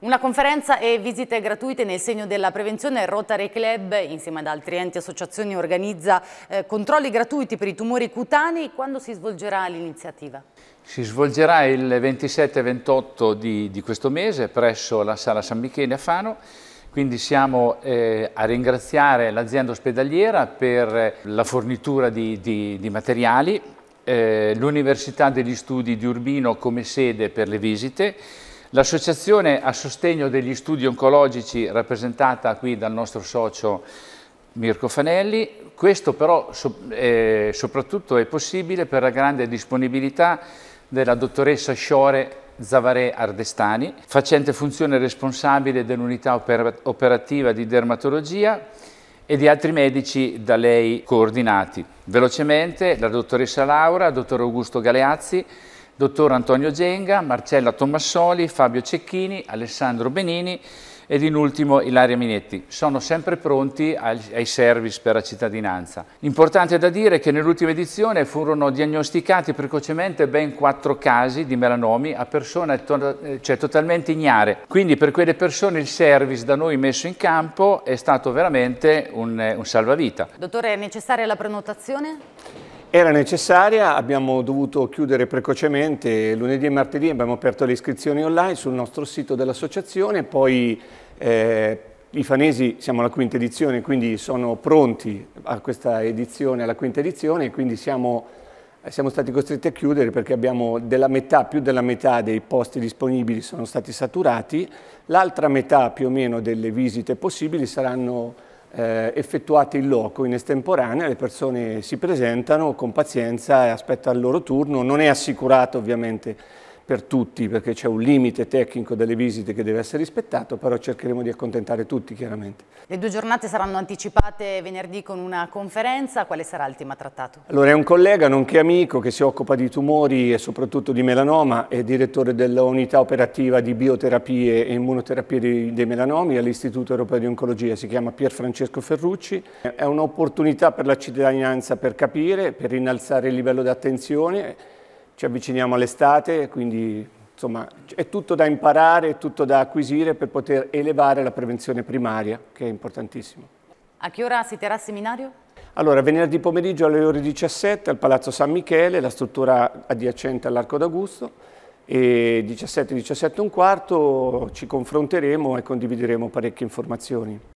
Una conferenza e visite gratuite nel segno della prevenzione Rotary Club insieme ad altri enti e associazioni organizza eh, controlli gratuiti per i tumori cutanei. Quando si svolgerà l'iniziativa? Si svolgerà il 27 e 28 di, di, questo mese presso la Sala San Michele a Fano. Quindi siamo eh, a ringraziare l'azienda ospedaliera per eh, la fornitura di, di, di materiali, eh, l'Università degli Studi di Urbino come sede per le visite L'associazione a sostegno degli studi oncologici rappresentata qui dal nostro socio Mirko Fanelli, questo però eh, soprattutto è possibile per la grande disponibilità della dottoressa Sciore Zavaré Ardestani, facente funzione responsabile dell'unità operativa di dermatologia e di altri medici da lei coordinati. Velocemente la dottoressa Laura, dottor Augusto Galeazzi, dottor Antonio Genga, Marcella Tommassoli, Fabio Cecchini, Alessandro Benini ed in ultimo Ilaria Minetti. Sono sempre pronti ai service per la cittadinanza. Importante da dire che nell'ultima edizione furono diagnosticati precocemente ben quattro casi di melanomi a persone to eh, cioè, totalmente ignare. Quindi per quelle persone il service da noi messo in campo è stato veramente un, eh, un salvavita. Dottore, è necessaria la prenotazione? Era necessaria, abbiamo dovuto chiudere precocemente lunedì e martedì, abbiamo aperto le iscrizioni online sul nostro sito dell'associazione, poi eh, i fanesi siamo alla quinta edizione, quindi sono pronti a questa edizione, alla quinta edizione, quindi siamo, siamo stati costretti a chiudere perché abbiamo della metà, più della metà dei posti disponibili sono stati saturati, l'altra metà più o meno delle visite possibili saranno eh, effettuate in loco, in estemporanea, le persone si presentano con pazienza e aspettano il loro turno, non è assicurato ovviamente per tutti perché c'è un limite tecnico delle visite che deve essere rispettato, però cercheremo di accontentare tutti chiaramente. Le due giornate saranno anticipate venerdì con una conferenza, quale sarà il tema trattato? Allora è un collega, nonché amico, che si occupa di tumori e soprattutto di melanoma, è direttore dell'unità operativa di bioterapie e immunoterapie dei melanomi all'Istituto Europeo di Oncologia, si chiama Pier Francesco Ferrucci. È un'opportunità per la cittadinanza per capire, per innalzare il livello di attenzione ci avviciniamo all'estate, quindi insomma è tutto da imparare, è tutto da acquisire per poter elevare la prevenzione primaria, che è importantissimo. A che ora si terrà il seminario? Allora, venerdì pomeriggio alle ore 17 al Palazzo San Michele, la struttura adiacente all'Arco d'Augusto, e 17-17 un quarto ci confronteremo e condivideremo parecchie informazioni.